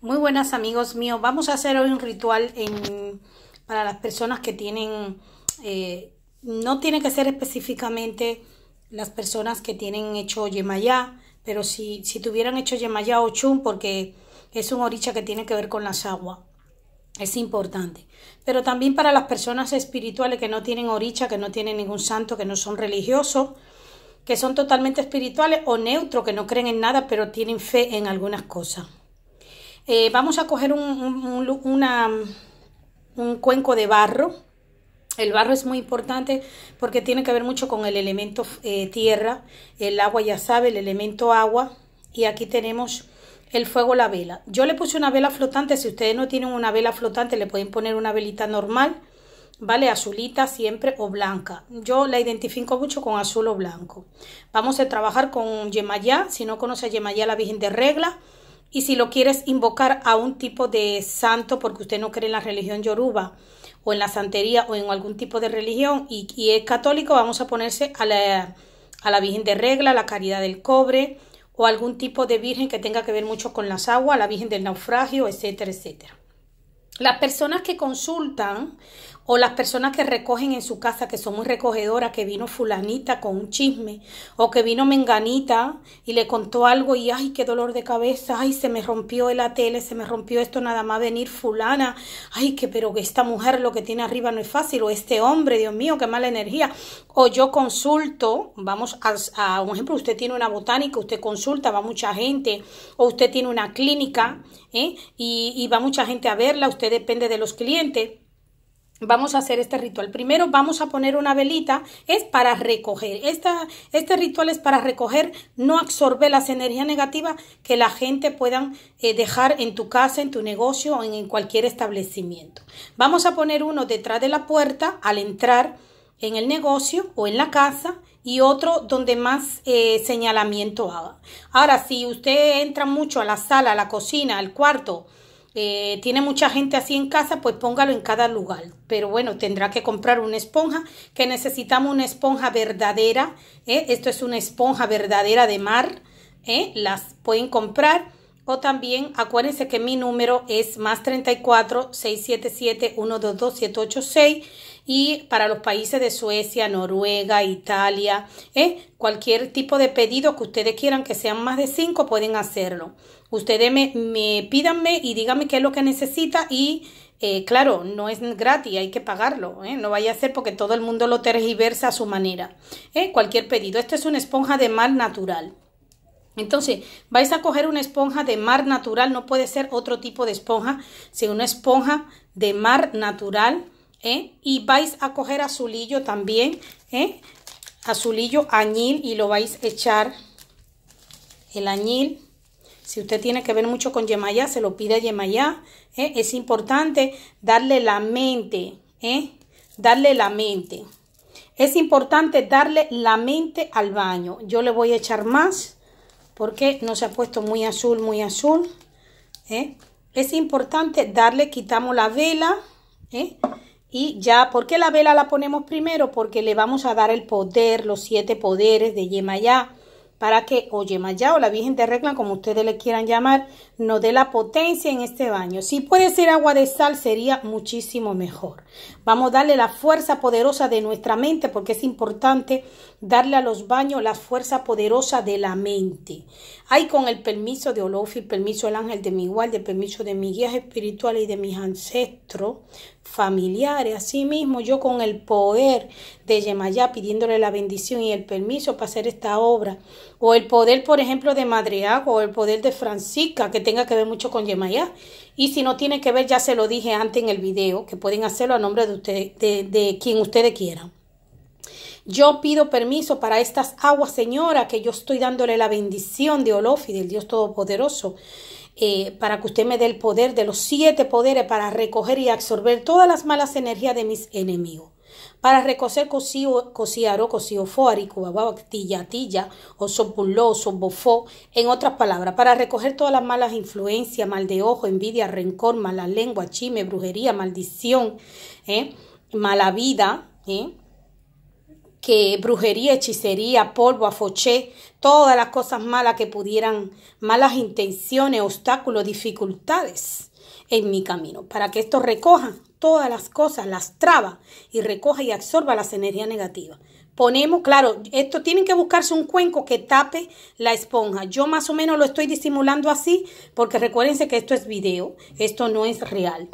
Muy buenas amigos míos, vamos a hacer hoy un ritual en, para las personas que tienen, eh, no tiene que ser específicamente las personas que tienen hecho yemayá, pero si, si tuvieran hecho yemayá o chum, porque es un oricha que tiene que ver con las aguas, es importante. Pero también para las personas espirituales que no tienen oricha, que no tienen ningún santo, que no son religiosos, que son totalmente espirituales o neutros, que no creen en nada, pero tienen fe en algunas cosas. Eh, vamos a coger un, cuenco de barro. El barro es muy importante porque tiene que ver mucho con el elemento eh, tierra, el agua ya sabe, el elemento agua. Y aquí tenemos el fuego, la vela. Yo le puse una vela flotante, si ustedes no tienen una vela flotante le pueden poner una velita normal, ¿vale? Azulita siempre o blanca. Yo la identifico mucho con azul o blanco. Vamos a trabajar con Yemayá, si no conoce a Yemayá la Virgen de Regla, y si lo quieres invocar a un tipo de santo porque usted no cree en la religión yoruba o en la santería o en algún tipo de religión y, es católico, vamos a ponerse a la, a la Virgen de Regla, la Caridad del Cobre o algún tipo de virgen que tenga que ver mucho con las aguas, la Virgen del Naufragio, etcétera, etcétera. Las personas que consultan o las personas que recogen en su casa, que son muy recogedoras, que vino fulanita con un chisme, o que vino menganita y le contó algo y, ay, qué dolor de cabeza, ay, se me rompió la tele, se me rompió esto, nada más venir fulana, ay, que pero que esta mujer lo que tiene arriba no es fácil, o este hombre, Dios mío, qué mala energía, o yo consulto, vamos a, a un ejemplo, usted tiene una botánica, usted consulta, va mucha gente, o usted tiene una clínica ¿eh? y, y va mucha gente a verla, usted depende de los clientes Vamos a hacer este ritual. Primero vamos a poner una velita, es para recoger. este ritual es para recoger, no absorber las energías negativas que la gente pueda eh, dejar en tu casa, en tu negocio o en, cualquier establecimiento. Vamos a poner uno detrás de la puerta al entrar en el negocio o en la casa y otro donde más eh, señalamiento haga. Ahora, si usted entra mucho a la sala, a la cocina, al cuarto, eh, tiene mucha gente así en casa, pues póngalo en cada lugar. Pero bueno, tendrá que comprar una esponja, que necesitamos una esponja verdadera. ¿eh? Esto es una esponja verdadera de mar. ¿eh? Las pueden comprar. O también acuérdense que mi número es más 34 677 122 786 y para los países de Suecia, Noruega, Italia, ¿eh? cualquier tipo de pedido que ustedes quieran que sean más de cinco pueden hacerlo. Ustedes me, pídanme y díganme qué es lo que necesita y eh, claro, no es gratis, hay que pagarlo, ¿eh? no vaya a ser porque todo el mundo lo tergiversa a su manera. ¿eh? Cualquier pedido, esto es una esponja de mar natural. Entonces, vais a coger una esponja de mar natural, no puede ser otro tipo de esponja, sino una esponja de mar natural, ¿eh? y vais a coger azulillo también, azulillo añil, y lo vais a echar el añil si usted tiene que ver mucho con Yemayá, se lo pide a Yemayá. ¿eh? Es importante darle la mente, ¿eh? darle la mente. Es importante darle la mente al baño. Yo le voy a echar más porque no se ha puesto muy azul, muy azul. ¿eh? Es importante darle, quitamos la vela. Y ya, ¿por qué la vela la ponemos primero? Porque le vamos a dar el poder, los siete poderes de Yemayá para que Oye Maya o la Virgen de Regla, como ustedes le quieran llamar, nos dé la potencia en este baño. Si puede ser agua de sal, sería muchísimo mejor. Vamos a darle la fuerza poderosa de nuestra mente porque es importante darle a los baños la fuerza poderosa de la mente. Hay con el permiso de Olofi, permiso del ángel de mi guardia, permiso de mis guías espirituales y de mis ancestros familiares. Asimismo, yo con el poder de Yemayá pidiéndole la bendición y el permiso para hacer esta obra. O el poder, por ejemplo, de Madre Agua o el poder de Francisca, que tenga que ver mucho con Yemayá y si no tiene que ver, ya se lo dije antes en el video, que pueden hacerlo a nombre de, usted, de, quien ustedes quieran. Yo pido permiso para estas aguas, señora, que yo estoy dándole la bendición de Olofi, del Dios Todopoderoso, eh, para que usted me dé el poder de los siete poderes para recoger y absorber todas las malas energías de mis enemigos para recoger cosío, cosiaro, cubaba tilla, tilla, o sopuló, bofó en otras palabras, para recoger todas las malas influencias, mal de ojo, envidia, rencor, mala lengua, chime, brujería, maldición, ¿eh? mala vida, ¿eh? que brujería, hechicería, polvo, afoché, todas las cosas malas que pudieran, malas intenciones, obstáculos, dificultades en mi camino, para que esto recoja todas las cosas, las traba y recoja y absorba las energías negativas. Ponemos, claro, esto tienen que buscarse un cuenco que tape la esponja. Yo más o menos lo estoy disimulando así, porque recuérdense que esto es video, esto no es real.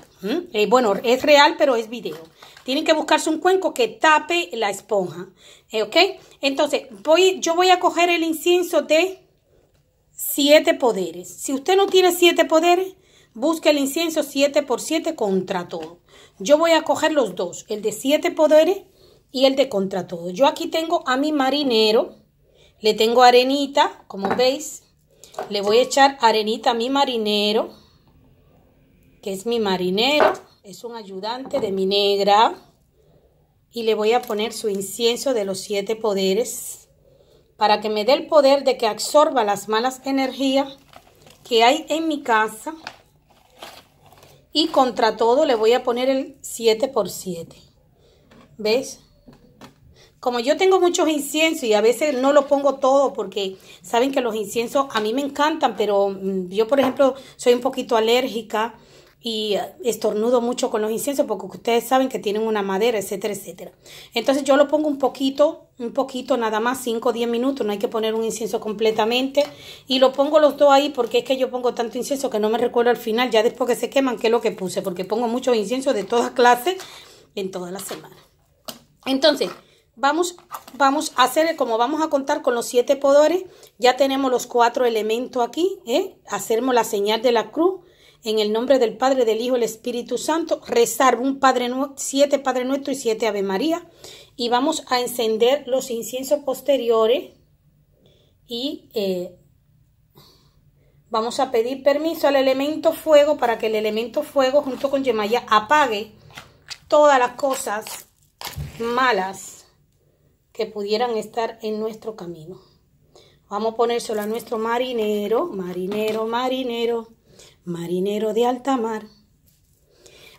Eh, bueno, es real, pero es video. Tienen que buscarse un cuenco que tape la esponja. ¿eh? ¿Ok? Entonces, voy, yo voy a coger el incienso de siete poderes. Si usted no tiene siete poderes, Busca el incienso 7 por 7 contra todo. Yo voy a coger los dos, el de 7 poderes y el de contra todo. Yo aquí tengo a mi marinero, le tengo arenita, como veis. Le voy a echar arenita a mi marinero, que es mi marinero, es un ayudante de mi negra. Y le voy a poner su incienso de los siete poderes para que me dé el poder de que absorba las malas energías que hay en mi casa y contra todo le voy a poner el 7 por 7. ¿Ves? Como yo tengo muchos inciensos y a veces no lo pongo todo porque saben que los inciensos a mí me encantan, pero mm, yo por ejemplo soy un poquito alérgica y estornudo mucho con los inciensos porque ustedes saben que tienen una madera, etcétera, etcétera. Entonces yo lo pongo un poquito, un poquito nada más, 5 o 10 minutos, no hay que poner un incienso completamente y lo pongo los dos ahí porque es que yo pongo tanto incienso que no me recuerdo al final, ya después que se queman, qué es lo que puse, porque pongo muchos inciensos de todas clases en toda la semana. Entonces, vamos, vamos a hacer, como vamos a contar con los siete podores, ya tenemos los cuatro elementos aquí, ¿eh? hacemos la señal de la cruz, en el nombre del Padre, del Hijo, del Espíritu Santo, rezar un Padre siete Padre Nuestro y siete Ave María. Y vamos a encender los inciensos posteriores y eh, vamos a pedir permiso al elemento fuego para que el elemento fuego junto con Yemaya apague todas las cosas malas que pudieran estar en nuestro camino. Vamos a ponérselo a nuestro marinero, marinero, marinero marinero de alta mar.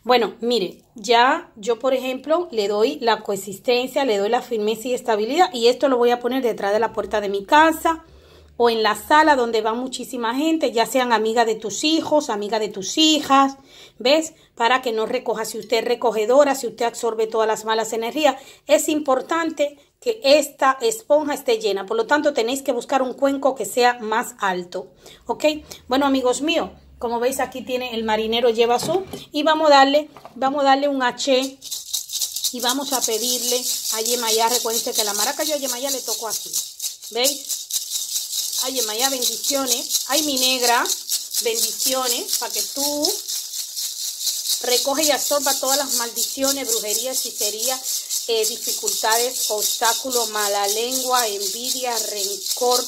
Bueno, mire, ya yo, por ejemplo, le doy la coexistencia, le doy la firmeza y estabilidad y esto lo voy a poner detrás de la puerta de mi casa o en la sala donde va muchísima gente, ya sean amigas de tus hijos, amiga de tus hijas, ¿ves? Para que no recoja, si usted es recogedora, si usted absorbe todas las malas energías, es importante que esta esponja esté llena. Por lo tanto, tenéis que buscar un cuenco que sea más alto, ¿ok? Bueno, amigos míos. Como veis aquí tiene el marinero lleva su. Y vamos a darle, vamos a darle un H y vamos a pedirle a Yemaya... recuerden que la maraca yo a Yemaya le tocó así, ¿veis? A Yemaya, bendiciones, ay mi negra, bendiciones, para que tú recoge y absorba todas las maldiciones, brujerías, hechicerías, eh, dificultades, obstáculos, mala lengua, envidia, rencor,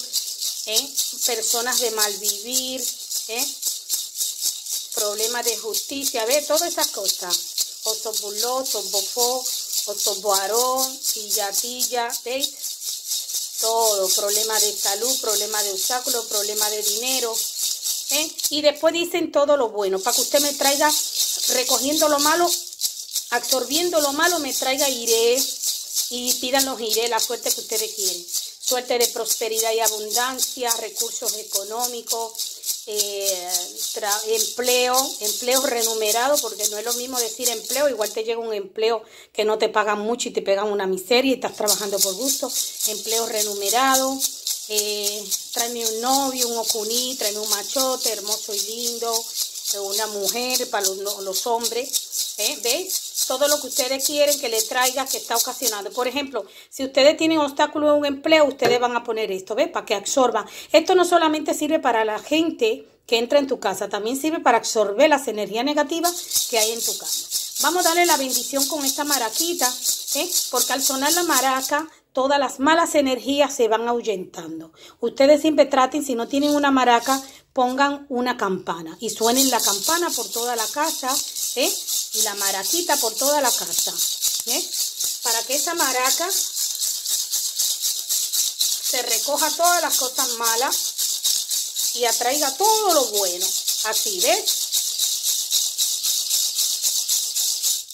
¿eh? personas de mal vivir, ¿eh? problemas de justicia, ve todas esas cosas. Osobuló, Osobofó, boarón, Quillatilla, ¿veis? Todo, problema de salud, problema de obstáculos, problema de dinero. ¿eh? Y después dicen todo lo bueno, para que usted me traiga recogiendo lo malo, absorbiendo lo malo, me traiga iré y pidan los iré, la suerte que ustedes quieren. Suerte de prosperidad y abundancia, recursos económicos, eh, empleo, empleo renumerado, porque no es lo mismo decir empleo, igual te llega un empleo que no te pagan mucho y te pegan una miseria y estás trabajando por gusto, empleo renumerado eh, tráeme un novio, un ocuní, tráeme un machote hermoso y lindo, eh, una mujer para los, hombres, ¿eh? todo lo que ustedes quieren que le traiga que está ocasionando. Por ejemplo, si ustedes tienen obstáculos en un empleo, ustedes van a poner esto, ¿ves? Para que absorban. Esto no solamente sirve para la gente que entra en tu casa, también sirve para absorber las energías negativas que hay en tu casa. Vamos a darle la bendición con esta maraquita, ¿eh? porque al sonar la maraca, todas las malas energías se van ahuyentando. Ustedes siempre traten, si no tienen una maraca, pongan una campana y suenen la campana por toda la casa, ¿eh? y la maraquita por toda la casa. ¿eh? Para que esa maraca se recoja todas las cosas malas y atraiga todo lo bueno. Así, ¿ves?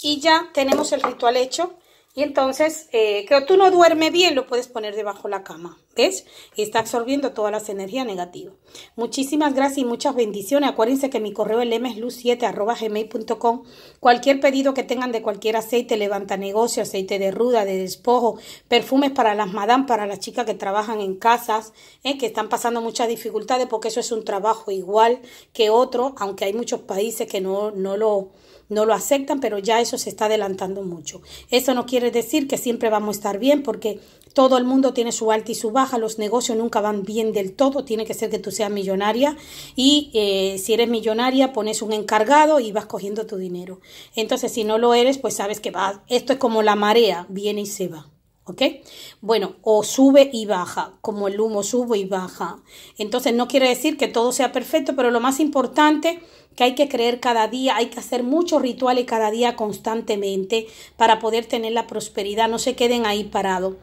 Y ya tenemos el ritual hecho. Y entonces, creo eh, que tú no duermes bien, lo puedes poner debajo de la cama, ¿ves? Y está absorbiendo todas las energías negativas. Muchísimas gracias y muchas bendiciones. Acuérdense que mi correo es lmsluz7.gmail.com. Cualquier pedido que tengan de cualquier aceite, levanta negocio, aceite de ruda, de despojo, perfumes para las madam, para las chicas que trabajan en casas, ¿eh? que están pasando muchas dificultades porque eso es un trabajo igual que otro, aunque hay muchos países que no, no lo no lo aceptan, pero ya eso se está adelantando mucho. Eso no quiere decir que siempre vamos a estar bien, porque todo el mundo tiene su alta y su baja, los negocios nunca van bien del todo, tiene que ser que tú seas millonaria y eh, si eres millonaria pones un encargado y vas cogiendo tu dinero. Entonces, si no lo eres, pues sabes que va, esto es como la marea, viene y se va. ¿Ok? Bueno, o sube y baja, como el humo sube y baja. Entonces no quiere decir que todo sea perfecto, pero lo más importante que hay que creer cada día, hay que hacer muchos rituales cada día constantemente para poder tener la prosperidad, no se queden ahí parados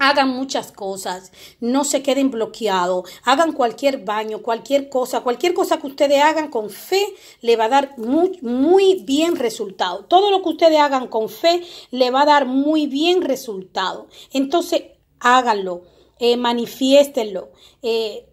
hagan muchas cosas, no se queden bloqueados, hagan cualquier baño, cualquier cosa, cualquier cosa que ustedes hagan con fe le va a dar muy, muy, bien resultado. Todo lo que ustedes hagan con fe le va a dar muy bien resultado. Entonces, háganlo, eh, manifiéstenlo. Eh,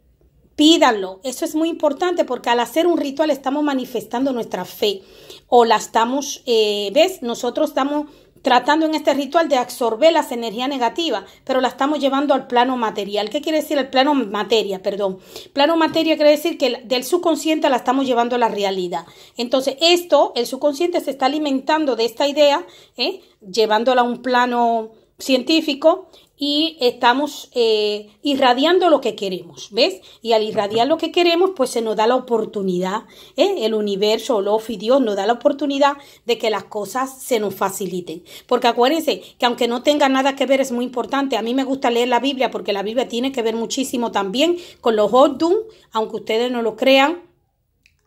pídanlo. Eso es muy importante porque al hacer un ritual estamos manifestando nuestra fe o la estamos, eh, ¿ves? Nosotros estamos tratando en este ritual de absorber las energías negativas, pero la estamos llevando al plano material. ¿Qué quiere decir el plano materia? Perdón. Plano materia quiere decir que del subconsciente la estamos llevando a la realidad. Entonces, esto, el subconsciente se está alimentando de esta idea, ¿eh? llevándola a un plano científico y estamos eh, irradiando lo que queremos, ¿ves? Y al irradiar lo que queremos, pues se nos da la oportunidad, ¿eh? el universo, Olof y Dios nos da la oportunidad de que las cosas se nos faciliten. Porque acuérdense que aunque no tenga nada que ver, es muy importante. A mí me gusta leer la Biblia porque la Biblia tiene que ver muchísimo también con los Doom, aunque ustedes no lo crean,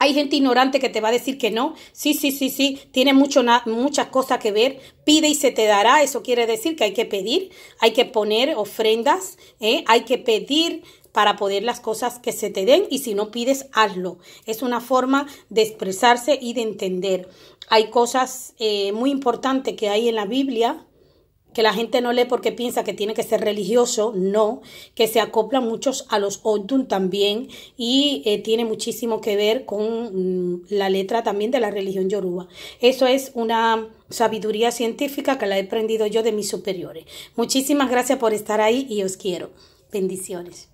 hay gente ignorante que te va a decir que no. Sí, sí, sí, sí, tiene mucho, muchas cosas que ver. Pide y se te dará. Eso quiere decir que hay que pedir, hay que poner ofrendas, ¿eh? hay que pedir para poder las cosas que se te den y si no pides, hazlo. Es una forma de expresarse y de entender. Hay cosas eh, muy importantes que hay en la Biblia que la gente no lee porque piensa que tiene que ser religioso, no, que se acopla muchos a los Odun también y eh, tiene muchísimo que ver con mm, la letra también de la religión yoruba. Eso es una sabiduría científica que la he aprendido yo de mis superiores. Muchísimas gracias por estar ahí y os quiero. Bendiciones.